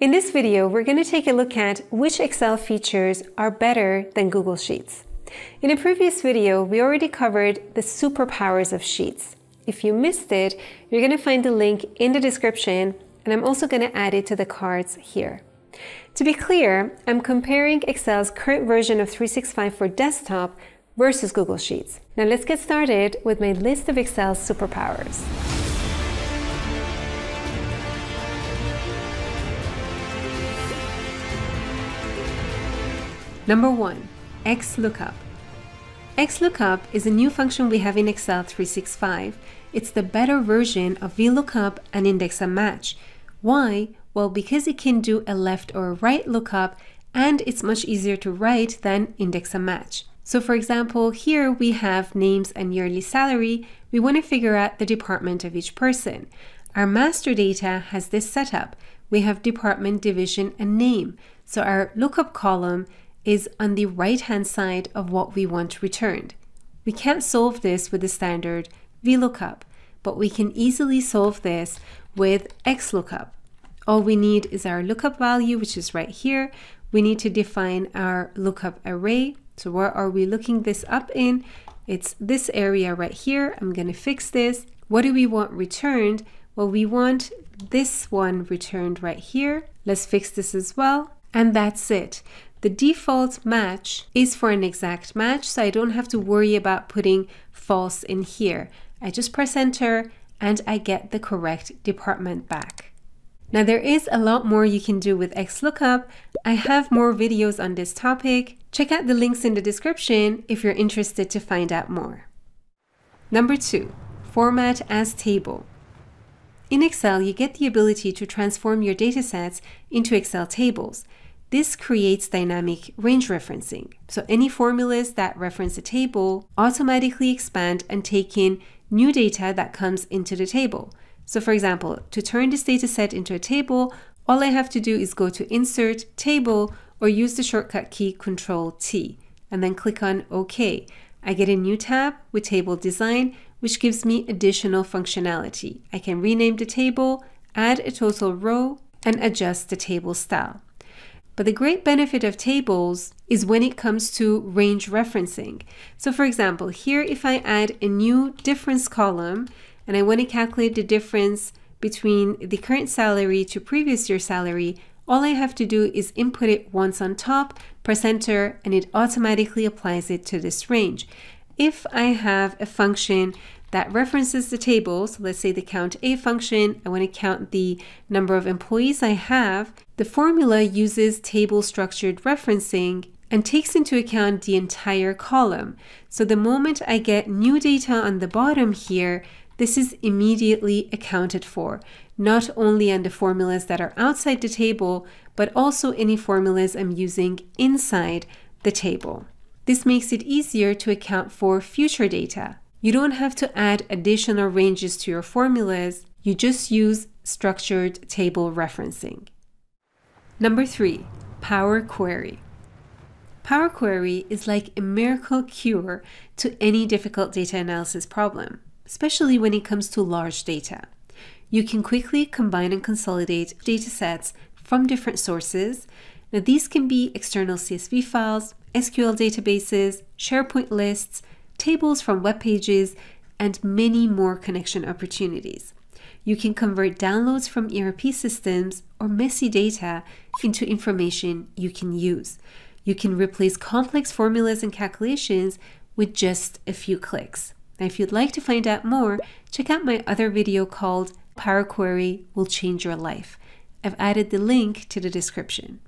In this video, we're going to take a look at which Excel features are better than Google Sheets. In a previous video, we already covered the superpowers of Sheets. If you missed it, you're going to find the link in the description, and I'm also going to add it to the cards here. To be clear, I'm comparing Excel's current version of 365 for desktop versus Google Sheets. Now let's get started with my list of Excel's superpowers. Number one, XLOOKUP. XLOOKUP is a new function we have in Excel 365. It's the better version of VLOOKUP and index and match. Why? Well, because it can do a left or a right lookup and it's much easier to write than index and match. So for example, here we have names and yearly salary. We want to figure out the department of each person. Our master data has this setup. We have department, division, and name. So our lookup column is on the right-hand side of what we want returned. We can't solve this with the standard VLOOKUP, but we can easily solve this with XLOOKUP. All we need is our lookup value, which is right here. We need to define our lookup array. So where are we looking this up in? It's this area right here. I'm going to fix this. What do we want returned? Well, we want this one returned right here. Let's fix this as well. And that's it. The default match is for an exact match, so I don't have to worry about putting false in here. I just press enter and I get the correct department back. Now there is a lot more you can do with XLOOKUP. I have more videos on this topic. Check out the links in the description if you're interested to find out more. Number two, format as table. In Excel, you get the ability to transform your datasets into Excel tables. This creates dynamic range referencing. So any formulas that reference a table automatically expand and take in new data that comes into the table. So for example, to turn this data set into a table, all I have to do is go to Insert, Table, or use the shortcut key Control T, and then click on OK. I get a new tab with Table Design, which gives me additional functionality. I can rename the table, add a total row, and adjust the table style. But the great benefit of tables is when it comes to range referencing. So for example, here if I add a new difference column and I want to calculate the difference between the current salary to previous year salary, all I have to do is input it once on top, press enter, and it automatically applies it to this range. If I have a function that references the table. So let's say the count a function, I want to count the number of employees I have. The formula uses table structured referencing and takes into account the entire column. So the moment I get new data on the bottom here, this is immediately accounted for, not only on the formulas that are outside the table, but also any formulas I'm using inside the table. This makes it easier to account for future data. You don't have to add additional ranges to your formulas, you just use structured table referencing. Number three, Power Query. Power Query is like a miracle cure to any difficult data analysis problem, especially when it comes to large data. You can quickly combine and consolidate datasets from different sources. Now, these can be external CSV files, SQL databases, SharePoint lists, tables from web pages, and many more connection opportunities. You can convert downloads from ERP systems or messy data into information you can use. You can replace complex formulas and calculations with just a few clicks. Now, if you'd like to find out more, check out my other video called Power Query Will Change Your Life. I've added the link to the description.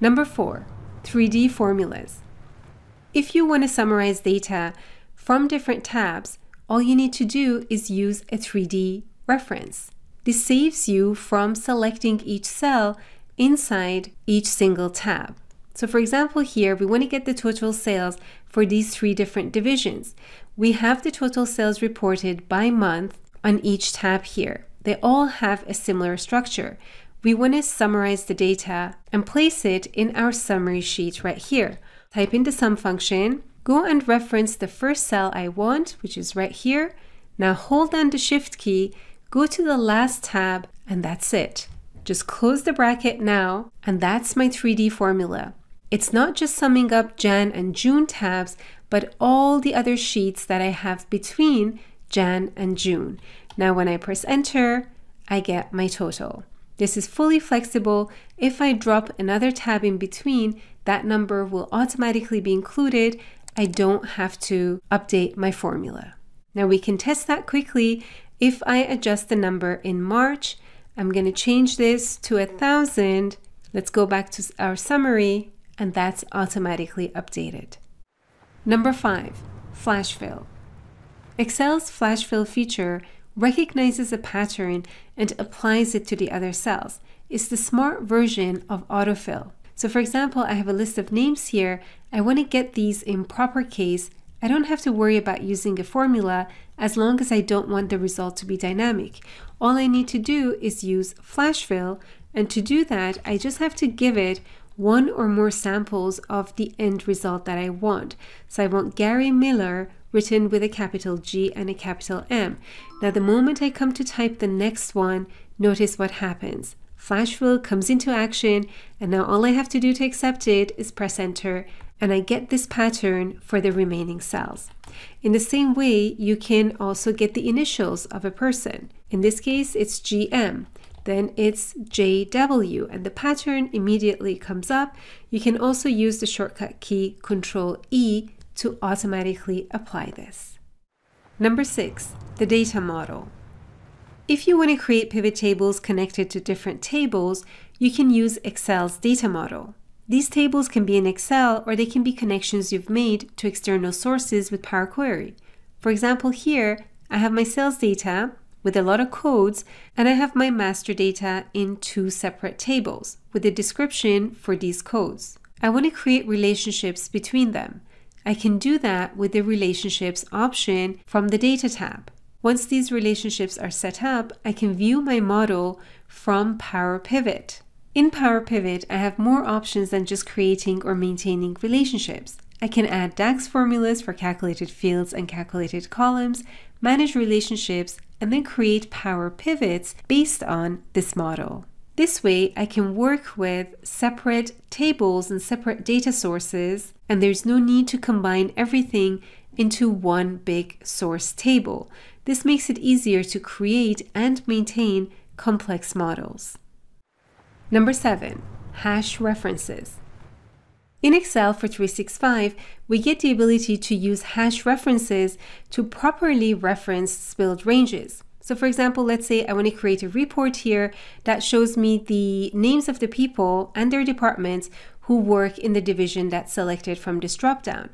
Number four, 3D formulas. If you want to summarize data from different tabs, all you need to do is use a 3D reference. This saves you from selecting each cell inside each single tab. So for example here, we want to get the total sales for these three different divisions. We have the total sales reported by month on each tab here. They all have a similar structure. We want to summarize the data and place it in our summary sheet right here type in the sum function, go and reference the first cell I want, which is right here. Now hold down the shift key, go to the last tab, and that's it. Just close the bracket now, and that's my 3D formula. It's not just summing up Jan and June tabs, but all the other sheets that I have between Jan and June. Now when I press enter, I get my total. This is fully flexible. If I drop another tab in between, that number will automatically be included. I don't have to update my formula. Now we can test that quickly. If I adjust the number in March, I'm going to change this to a thousand. Let's go back to our summary and that's automatically updated. Number five, flash fill. Excel's flash fill feature recognizes a pattern and applies it to the other cells. It's the smart version of autofill. So for example, I have a list of names here. I want to get these in proper case. I don't have to worry about using a formula as long as I don't want the result to be dynamic. All I need to do is use Flash Fill, And to do that, I just have to give it one or more samples of the end result that I want. So I want Gary Miller written with a capital G and a capital M. Now the moment I come to type the next one, notice what happens. Flash fill comes into action and now all I have to do to accept it is press enter and I get this pattern for the remaining cells. In the same way, you can also get the initials of a person. In this case, it's GM, then it's JW and the pattern immediately comes up. You can also use the shortcut key Control E to automatically apply this. Number six, the data model. If you want to create pivot tables connected to different tables, you can use Excel's data model. These tables can be in Excel or they can be connections you've made to external sources with Power Query. For example, here I have my sales data with a lot of codes and I have my master data in two separate tables with a description for these codes. I want to create relationships between them. I can do that with the relationships option from the data tab. Once these relationships are set up, I can view my model from Power Pivot. In Power Pivot, I have more options than just creating or maintaining relationships. I can add DAX formulas for calculated fields and calculated columns, manage relationships, and then create power pivots based on this model. This way, I can work with separate tables and separate data sources, and there's no need to combine everything into one big source table. This makes it easier to create and maintain complex models. Number seven, hash references. In Excel for 365, we get the ability to use hash references to properly reference spilled ranges. So for example, let's say I want to create a report here that shows me the names of the people and their departments who work in the division that's selected from this dropdown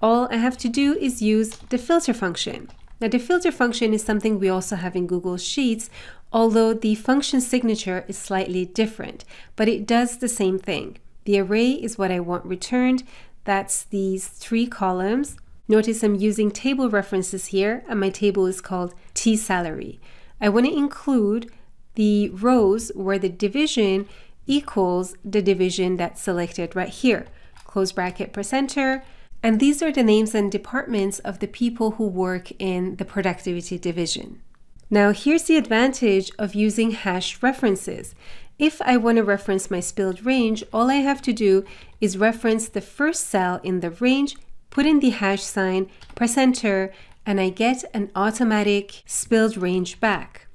all I have to do is use the filter function. Now the filter function is something we also have in Google Sheets, although the function signature is slightly different, but it does the same thing. The array is what I want returned. That's these three columns. Notice I'm using table references here, and my table is called Salary. I want to include the rows where the division equals the division that's selected right here. Close bracket enter. And these are the names and departments of the people who work in the productivity division. Now, here's the advantage of using hash references. If I want to reference my spilled range, all I have to do is reference the first cell in the range, put in the hash sign, press enter, and I get an automatic spilled range back.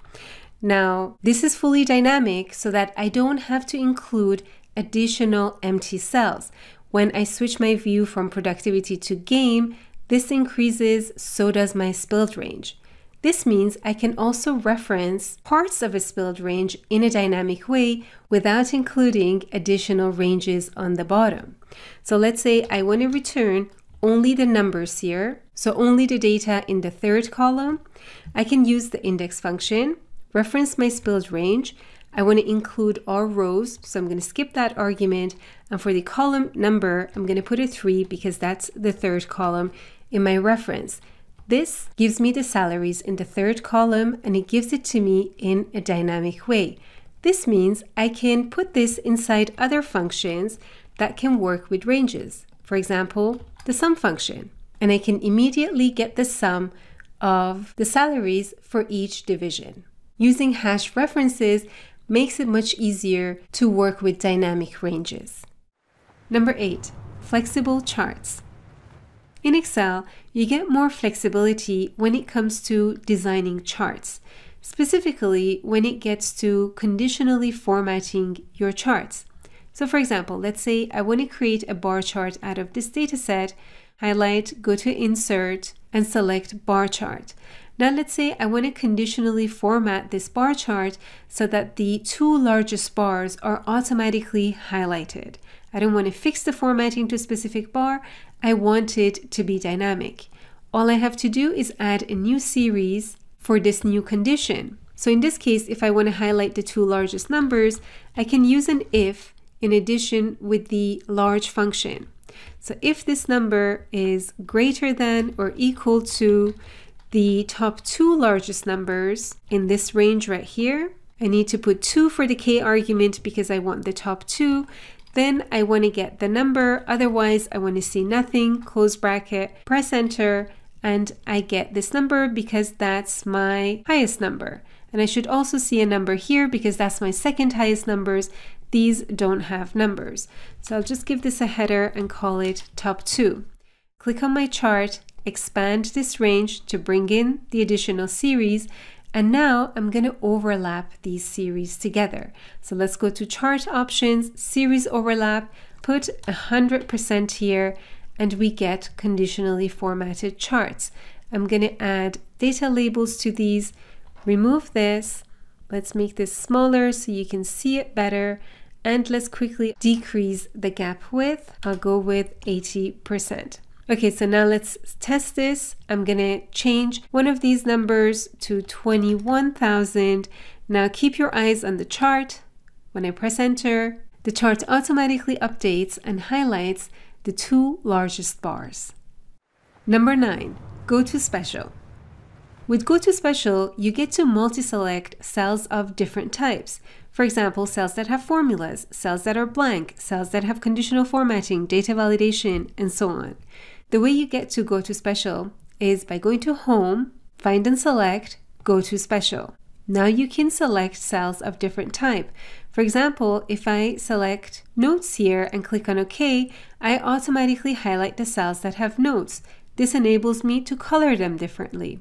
Now, this is fully dynamic so that I don't have to include additional empty cells, when I switch my view from productivity to game, this increases, so does my spilled range. This means I can also reference parts of a spilled range in a dynamic way without including additional ranges on the bottom. So let's say I want to return only the numbers here, so only the data in the third column. I can use the index function, reference my spilled range, I want to include all rows, so I'm going to skip that argument. And for the column number, I'm going to put a 3 because that's the third column in my reference. This gives me the salaries in the third column and it gives it to me in a dynamic way. This means I can put this inside other functions that can work with ranges. For example, the sum function. And I can immediately get the sum of the salaries for each division. Using hash references, makes it much easier to work with dynamic ranges. Number eight, flexible charts. In Excel, you get more flexibility when it comes to designing charts, specifically when it gets to conditionally formatting your charts. So for example, let's say I want to create a bar chart out of this dataset, highlight, go to Insert, and select Bar Chart. Now let's say I want to conditionally format this bar chart so that the two largest bars are automatically highlighted. I don't want to fix the formatting to a specific bar, I want it to be dynamic. All I have to do is add a new series for this new condition. So in this case, if I want to highlight the two largest numbers, I can use an if in addition with the large function. So if this number is greater than or equal to the top two largest numbers in this range right here. I need to put 2 for the k argument because I want the top 2. Then I want to get the number, otherwise I want to see nothing, close bracket, press enter, and I get this number because that's my highest number. And I should also see a number here because that's my second highest numbers. These don't have numbers. So I'll just give this a header and call it top 2. Click on my chart, expand this range to bring in the additional series, and now I'm going to overlap these series together. So let's go to chart options, series overlap, put 100% here, and we get conditionally formatted charts. I'm going to add data labels to these, remove this, let's make this smaller so you can see it better, and let's quickly decrease the gap width. I'll go with 80%. Okay, so now let's test this. I'm gonna change one of these numbers to 21,000. Now keep your eyes on the chart. When I press enter, the chart automatically updates and highlights the two largest bars. Number nine, go to special. With Go to Special, you get to multi-select cells of different types. For example, cells that have formulas, cells that are blank, cells that have conditional formatting, data validation, and so on. The way you get to go to special is by going to home, find and select go to special. Now you can select cells of different type. For example, if I select notes here and click on OK, I automatically highlight the cells that have notes. This enables me to color them differently.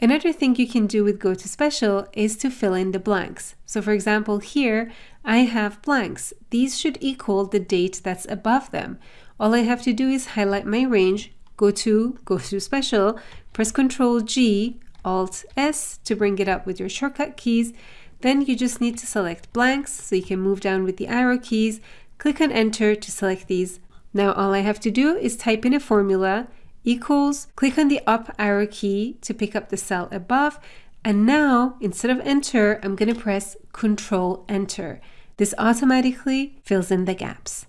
Another thing you can do with Go to Special is to fill in the blanks. So for example here, I have blanks. These should equal the date that's above them. All I have to do is highlight my range, go to, go to special, press Ctrl G, Alt S to bring it up with your shortcut keys. Then you just need to select blanks so you can move down with the arrow keys, click on enter to select these. Now all I have to do is type in a formula equals, click on the up arrow key to pick up the cell above, and now instead of enter, I'm gonna press control enter. This automatically fills in the gaps.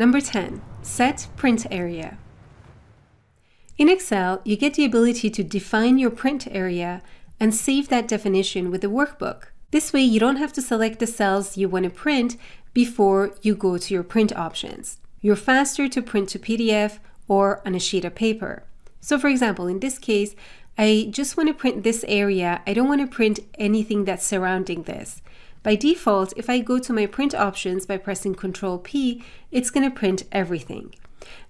Number 10, set print area. In Excel, you get the ability to define your print area and save that definition with the workbook. This way, you don't have to select the cells you want to print before you go to your print options. You're faster to print to PDF or on a sheet of paper. So for example, in this case, I just want to print this area. I don't want to print anything that's surrounding this. By default, if I go to my print options by pressing Ctrl P, it's going to print everything.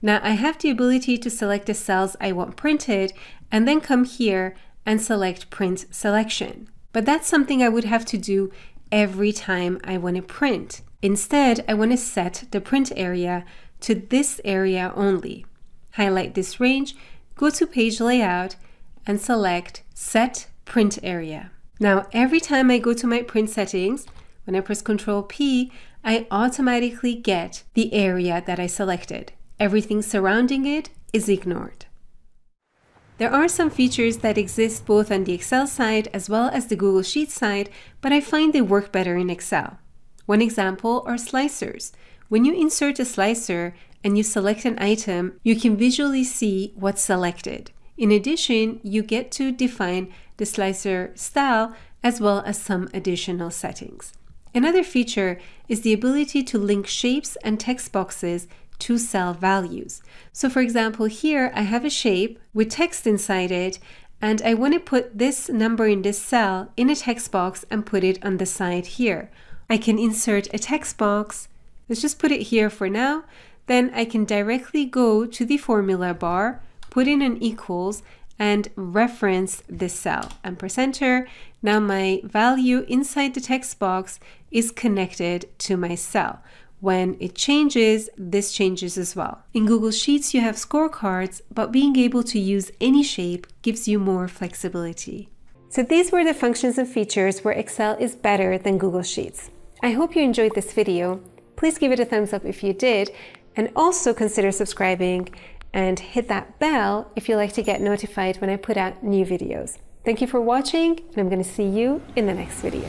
Now I have the ability to select the cells I want printed and then come here and select print selection. But that's something I would have to do every time I want to print. Instead, I want to set the print area to this area only. Highlight this range, go to page layout and select set print area. Now, every time I go to my print settings, when I press Ctrl P, I automatically get the area that I selected. Everything surrounding it is ignored. There are some features that exist both on the Excel side as well as the Google Sheets side, but I find they work better in Excel. One example are slicers. When you insert a slicer and you select an item, you can visually see what's selected. In addition, you get to define the slicer style, as well as some additional settings. Another feature is the ability to link shapes and text boxes to cell values. So for example, here I have a shape with text inside it, and I want to put this number in this cell in a text box and put it on the side here. I can insert a text box. Let's just put it here for now. Then I can directly go to the formula bar, put in an equals, and reference this cell. And press enter. Now my value inside the text box is connected to my cell. When it changes, this changes as well. In Google Sheets, you have scorecards, but being able to use any shape gives you more flexibility. So these were the functions and features where Excel is better than Google Sheets. I hope you enjoyed this video. Please give it a thumbs up if you did, and also consider subscribing and hit that bell if you like to get notified when I put out new videos. Thank you for watching and I'm going to see you in the next video.